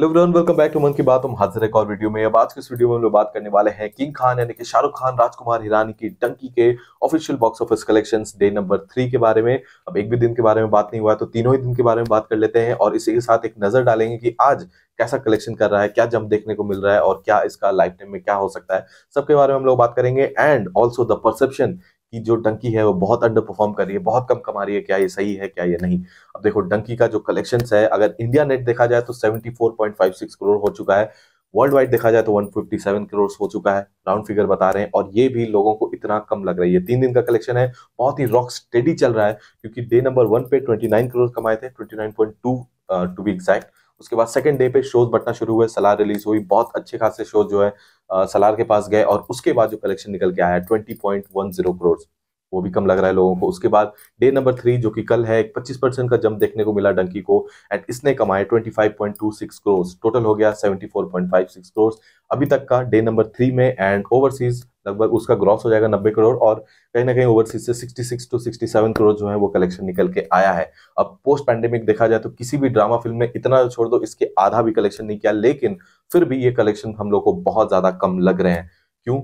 hello everyone welcome back to Mann ki बात हम हाजिर एक और वीडियो में अब आज के इस वीडियो में हम लोग बात करने वाले हैं किंग खान यानी कि शाहरुख खान राजकुमार हिरानी की डंकी के official box office collections day number three के बारे में अब एक भी दिन के बारे में बात नहीं हुआ है तो तीनों ही दिन के बारे में बात कर लेते हैं और इसी के साथ एक नजर डालेंगे कि आज कैसा कलेक्शन कर रहा है क्या जम देखने को मिल रहा है और क्या इसका लाइफ टाइम में क्या हो सकता है सबके बारे में हम लोग बात करेंगे एंड ऑल्सो द परसेप्शन की जो डंकी है वो बहुत अंडर परफॉर्म कर रही है बहुत कम कमा रही है क्या ये सही है क्या ये नहीं अब देखो डंकी का जो कलेक्शन है अगर इंडिया नेट देखा जाए तो सिक्स करोड़ हो चुका है वर्ल्ड वाइड देखा जाए तो 157 करोड़ हो चुका है राउंड फिगर बता रहे हैं और ये भी लोगों को इतना कम लग रही है तीन दिन का कलेक्शन है बहुत ही रॉक स्टेडी चल रहा है क्योंकि डे नंबर वन पे 29 करोड़ कमाए थे 29.2 टू बी एग्जैक्ट उसके बाद सेकंड डे पे शोज बटना शुरू हुए सलार रिलीज हुई बहुत अच्छे खासे शोज जो है सलार के पास गए और उसके बाद जो कलेक्शन निकल के आया twenty point one zero crore वो भी कम लग रहा है लोगों को उसके बाद डे नंबर थ्री जो कि कल है एक पच्चीस परसेंट का जंप देखने को मिला डंकी को एंड इसने कमाए twenty five point two six crore total हो गया seventy four point five six crore अभी तक का डे नंबर थ्री में एंड ओवरसीज लगभग उसका ग्रॉस हो जाएगा नब्बे करोड़ और कहीं ना कहीं ओवरसीज से sixty six to sixty seven crore जो है वो कलेक्शन निकल के आया है अब पोस्ट पैंडेमिक देखा जाए तो किसी भी ड्रामा फिल्म में इतना छोड़ दो इसके आधा भी कलेक्शन नहीं किया लेकिन फिर भी ये कलेक्शन हम लोग को बहुत ज़्यादा कम लग रहे हैं क्यों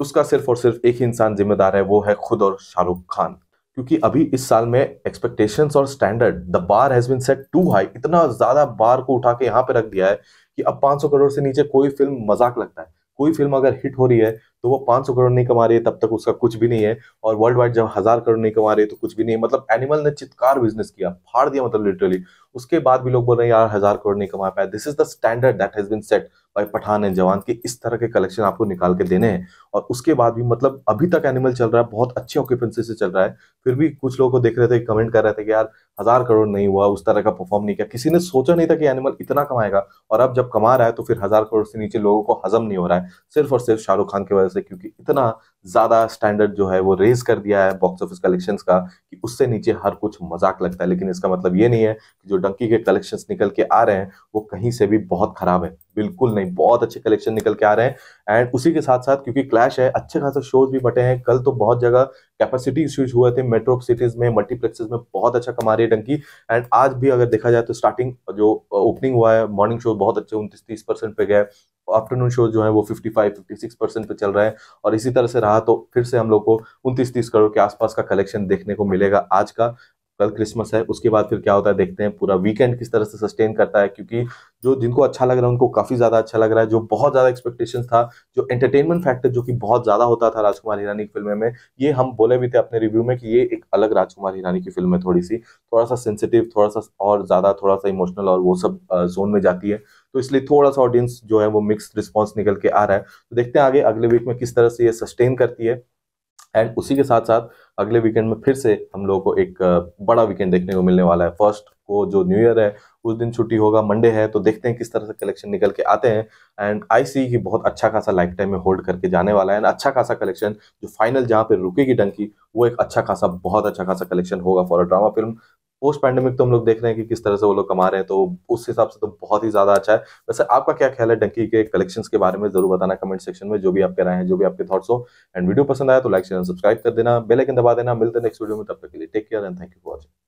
उसका सिर्फ और सिर्फ एक ही इंसान जिम्मेदार है वो है खुद और शाहरुख खान क्योंकि अभी इस साल में एक्सपेक्टेशन और standard the bar has been set too high इतना ज्यादा बार को उठा के यहाँ पे रख दिया है कि अब 500 करोड़ से नीचे कोई फिल्म मजाक लगता है कोई फिल्म अगर हिट हो रही है तो वो 500 करोड़ नहीं कमा रही है तब तक उसका कुछ भी नहीं है और वर्ल्ड वाइड जब हजार करोड़ नहीं कमा रही है तो कुछ भी नहीं है मतलब एनिमल ने चित्कार बिजनेस किया फाड़ दिया मतलब लिटरली उसके बाद भी लोग बोल रहे हैं यार हजार करोड़ नहीं कमा पाया this is the standard that has been set by Pathaan and Jawan के इस तरह के कलेक्शन आपको निकाल के देने हैं और उसके बाद भी मतलब अभी तक एनिमल चल रहा है बहुत अच्छे ऑक्यूपेंसी से चल रहा है फिर भी कुछ लोगों को देख रहे थे कमेंट कर रहे थे कि यार हजार करोड़ नहीं हुआ उस तरह का परफॉर्म नहीं किया किसी ने सोचा नहीं था कि एनिमल इतना कमाएगा और अब जब कमा रहा है तो फिर हजार करोड़ से नीचे लोगों को हजम नहीं हो रहा है सिर्फ और सिर्फ शाहरुख खान की वजह से क्योंकि इतना ज़्यादा स्टैंडर्ड जो है वो रेज कर दिया है बॉक्स ऑफिस कलेक्शन का कि उससे नीचे हर कुछ मजाक लगता है लेकिन इसका मतलब ये नहीं है कि जो डंकी के कलेक्शन निकल के आ रहे हैं वो कहीं से भी बहुत खराब है बिल्कुल नहीं बहुत अच्छे कलेक्शन निकल के आ रहे हैं एंड उसी के साथ साथ क्योंकि क्लैश है अच्छे खासा शोज भी बटे हैं कल तो बहुत जगह कैपेसिटी इश्यूज हुए थे मेट्रो सिटीज में मल्टीप्लेक्सेज में बहुत अच्छा कमा रही है डंकी एंड आज भी अगर देखा जाए तो स्टार्टिंग जो ओपनिंग हुआ है मॉर्निंग शो बहुत अच्छे उनतीस तीस परसेंट पे गए आफ्टरनून शो जो है वो 55 56 परसेंट पे चल रहा है और इसी तरह से रहा तो फिर से हम लोग को उनतीस तीस करोड़ के आसपास का कलेक्शन देखने को मिलेगा आज का कल क्रिसमस है उसके बाद फिर क्या होता है देखते हैं पूरा वीकेंड किस तरह से सस्टेन करता है क्योंकि जो जिनको अच्छा लग रहा है उनको काफी ज्यादा अच्छा लग रहा है जो बहुत ज्यादा एक्सपेक्टेशन था जो एंटरटेनमेंट फैक्टर जो कि बहुत ज्यादा होता था राजकुमार हिरानी की फिल्म में ये हम बोले भी थे अपने रिव्यू में कि ये एक अलग राजकुमार हिरानी की फिल्म है थोड़ी सी थोड़ा सा सेंसिटिव थोड़ा सा और ज्यादा थोड़ा सा इमोशनल और वो सब जोन में जाती है तो इसलिए थोड़ा सा ऑडियंस जो है वो मिक्स रिस्पॉन्स निकल के आ रहा है तो देखते हैं आगे अगले वीक में किस तरह से ये सस्टेन करती है एंड उसी के साथ साथ अगले वीकेंड में फिर से हम लोगों को एक बड़ा वीकेंड देखने को मिलने वाला है फर्स्ट को जो न्यू ईयर है उस दिन छुट्टी होगा मंडे है तो देखते हैं किस तरह से कलेक्शन निकल के आते हैं एंड आई सी ही बहुत अच्छा खासा लाइफ टाइम में होल्ड करके जाने वाला है एंड अच्छा खासा कलेक्शन जो फाइनल जहाँ पे रुकेगी डंकी वो एक अच्छा खासा बहुत अच्छा खासा कलेक्शन होगा for a drama film post pandemic तो हम लोग देख रहे हैं कि किस तरह से वो लोग कमा रहे हैं तो उस हिसाब से तो बहुत ही ज्यादा अच्छा है वैसे आपका क्या ख्याल है डंकी के कलेक्शंस के बारे में जरूर बताना कमेंट सेक्शन में जो भी आपके राय हैं जो भी आपके थॉट्स हो एंड वीडियो पसंद आया तो लाइक शेयर सब्सक्राइब कर देना बेलाइकन दबा देना मिलते हैं नेक्स्ट वीडियो में तब तक के लिए take care and thank you for watching